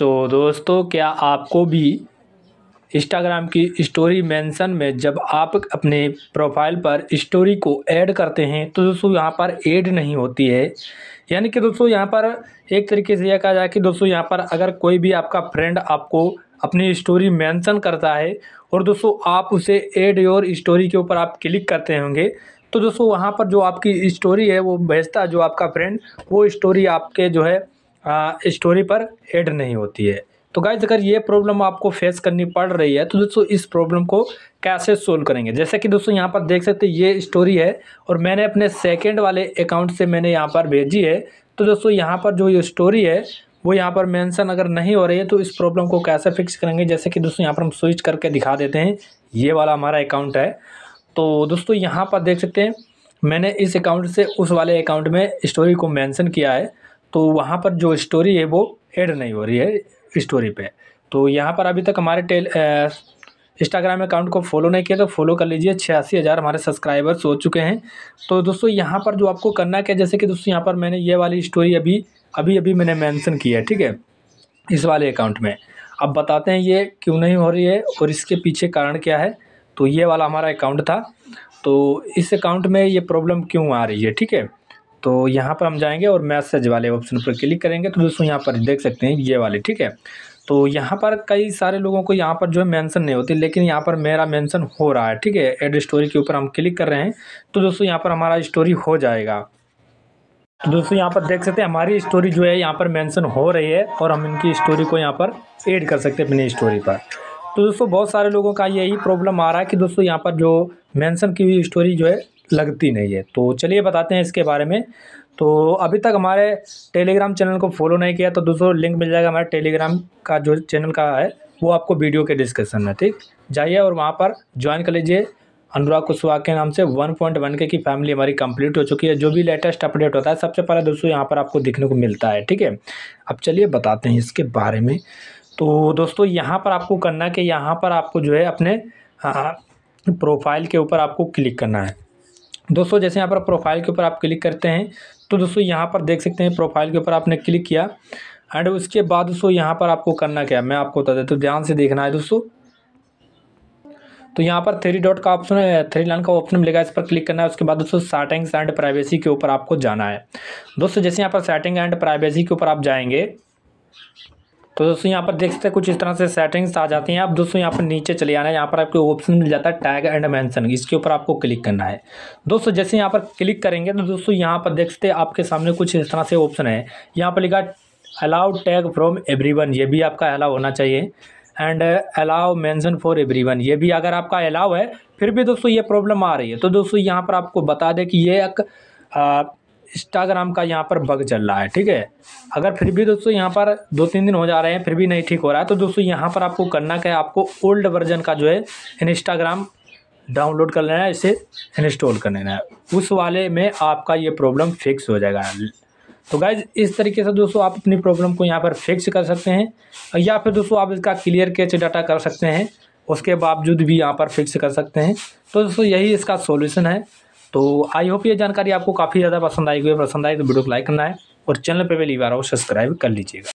तो दोस्तों क्या आपको भी इंस्टाग्राम की स्टोरी मेंशन में जब आप अपने प्रोफाइल पर स्टोरी को ऐड करते हैं तो दोस्तों यहाँ पर ऐड नहीं होती है यानी कि दोस्तों यहाँ पर एक तरीके से यह कहा जाए कि दोस्तों यहाँ पर अगर कोई भी आपका फ्रेंड आपको अपनी स्टोरी मेंशन करता है और दोस्तों आप उसे ऐड योर स्टोरी के ऊपर आप क्लिक करते होंगे तो दोस्तों वहाँ पर जो आपकी स्टोरी है वो भेजता जो आपका फ्रेंड वो स्टोरी आपके जो है स्टोरी पर ऐड नहीं होती है तो गाइज अगर ये प्रॉब्लम आपको फेस करनी पड़ रही है तो दोस्तों इस प्रॉब्लम को कैसे सोल्व करेंगे जैसे कि दोस्तों यहाँ पर देख सकते ये स्टोरी है और मैंने अपने सेकेंड वाले अकाउंट से मैंने यहाँ पर भेजी है तो दोस्तों यहाँ पर जो ये स्टोरी है वो यहाँ पर मेंशन अगर नहीं हो रही है तो इस प्रॉब्लम को कैसे फिक्स करेंगे जैसे कि दोस्तों यहाँ पर हम स्विच करके दिखा देते हैं ये वाला हमारा अकाउंट है तो दोस्तों यहाँ पर देख सकते हैं मैंने इस अकाउंट से उस वाले अकाउंट में स्टोरी को मैंसन किया है तो वहाँ पर जो स्टोरी है वो ऐड नहीं हो रही है स्टोरी पे तो यहाँ पर अभी तक हमारे टेल इंस्टाग्राम अकाउंट को फॉलो नहीं किया तो फॉलो कर लीजिए छियासी हज़ार हमारे सब्सक्राइबर्स हो चुके हैं तो दोस्तों यहाँ पर जो आपको करना क्या जैसे कि दोस्तों यहाँ पर मैंने ये वाली स्टोरी अभी अभी अभी मैंने मैंसन की है ठीक है इस वाले अकाउंट में अब बताते हैं ये क्यों नहीं हो रही है और इसके पीछे कारण क्या है तो ये वाला हमारा अकाउंट था तो इस अकाउंट में ये प्रॉब्लम क्यों आ रही है ठीक है तो यहाँ पर हम जाएंगे और मैसेज वाले ऑप्शन पर क्लिक करेंगे तो दोस्तों यहाँ पर देख सकते हैं ये वाले ठीक है तो यहाँ पर कई सारे लोगों को यहाँ पर जो है मेंशन नहीं होती लेकिन यहाँ पर मेरा मेंशन हो रहा है ठीक है एड स्टोरी के ऊपर हम क्लिक कर रहे हैं तो दोस्तों यहाँ पर हमारा स्टोरी हो जाएगा तो दोस्तों यहाँ पर देख सकते हैं हमारी स्टोरी जो है यहाँ पर मेंशन हो रही है और हम इनकी स्टोरी को यहाँ पर ऐड कर सकते हैं अपनी स्टोरी पर तो दोस्तों बहुत सारे लोगों का यही प्रॉब्लम आ रहा है कि दोस्तों यहाँ पर जो मेंशन की हुई स्टोरी जो है लगती नहीं है तो चलिए बताते हैं इसके बारे में तो अभी तक हमारे टेलीग्राम चैनल को फॉलो नहीं किया तो दोस्तों लिंक मिल जाएगा हमारे टेलीग्राम का जो चैनल का है वो आपको वीडियो के डिस्क्रिप्शन में ठीक जाइए और वहाँ पर ज्वाइन कर लीजिए अनुराग कुशवाहा के नाम से वन पॉइंट वन के की फैमिली हमारी कंप्लीट हो चुकी है जो भी लेटेस्ट अपडेट होता है सबसे पहले दोस्तों यहाँ पर आपको देखने को मिलता है ठीक है अब चलिए बताते हैं इसके बारे में तो दोस्तों यहाँ पर आपको करना कि यहाँ पर आपको जो है अपने प्रोफाइल हाँ, के ऊपर आपको क्लिक करना है दोस्तों जैसे यहाँ पर प्रोफाइल के ऊपर आप क्लिक करते हैं तो दोस्तों यहाँ पर देख सकते हैं प्रोफाइल के ऊपर आपने क्लिक किया एंड उसके बाद दोस्तों यहाँ पर आपको करना क्या है मैं आपको बता देता तो हूँ ध्यान से देखना है दोस्तों तो यहाँ पर थ्री डॉट का ऑप्शन है थ्री लाइन का ऑप्शन मिलेगा इस पर क्लिक करना है उसके बाद दोस्तों सेटिंग्स एंड प्राइवेसी के ऊपर आपको जाना है दोस्तों जैसे यहाँ पर सेटिंग एंड प्राइवेसी के ऊपर आप जाएंगे तो दोस्तों यहाँ पर देख सकते हैं कुछ इस तरह से सेटिंग्स आ जाती हैं आप दोस्तों यहाँ पर नीचे चले आना है यहाँ पर आपको ऑप्शन मिल जाता है टैग एंड मेंशन इसके ऊपर आपको क्लिक करना है दोस्तों जैसे यहाँ पर क्लिक करेंगे तो दोस्तों यहाँ पर देख सकते हैं आपके सामने कुछ इस तरह से ऑप्शन है यहाँ पर लिखा अलाउ टैग फ्रॉम एवरी ये भी आपका अलाउ होना चाहिए and allow mention for every ये भी अगर आपका अलाउ है फिर भी दोस्तों ये प्रॉब्लम आ रही है तो दोस्तों यहाँ पर आपको बता दें कि ये एक uh, इंस्टाग्राम का यहाँ पर बग चल रहा है ठीक है अगर फिर भी दोस्तों यहाँ पर दो तीन दिन हो जा रहे हैं फिर भी नहीं ठीक हो रहा है तो दोस्तों यहाँ पर आपको करना क्या है आपको ओल्ड वर्जन का जो है इंस्टाग्राम डाउनलोड कर लेना है इसे इंस्टॉल कर लेना है उस वाले में आपका ये प्रॉब्लम फिक्स हो जाएगा तो गाइज इस तरीके से दोस्तों आप अपनी प्रॉब्लम को यहाँ पर फिक्स कर सकते हैं या फिर दोस्तों आप इसका क्लियर कैच डाटा कर सकते हैं उसके बावजूद भी यहाँ पर फिक्स कर सकते हैं तो दोस्तों यही इसका सॉल्यूशन है तो आई होप ये जानकारी आपको काफ़ी ज़्यादा पसंद आई हुई है पसंद आई तो वीडियो को लाइक करना है और चैनल पर पहली बार हो सब्सक्राइब कर लीजिएगा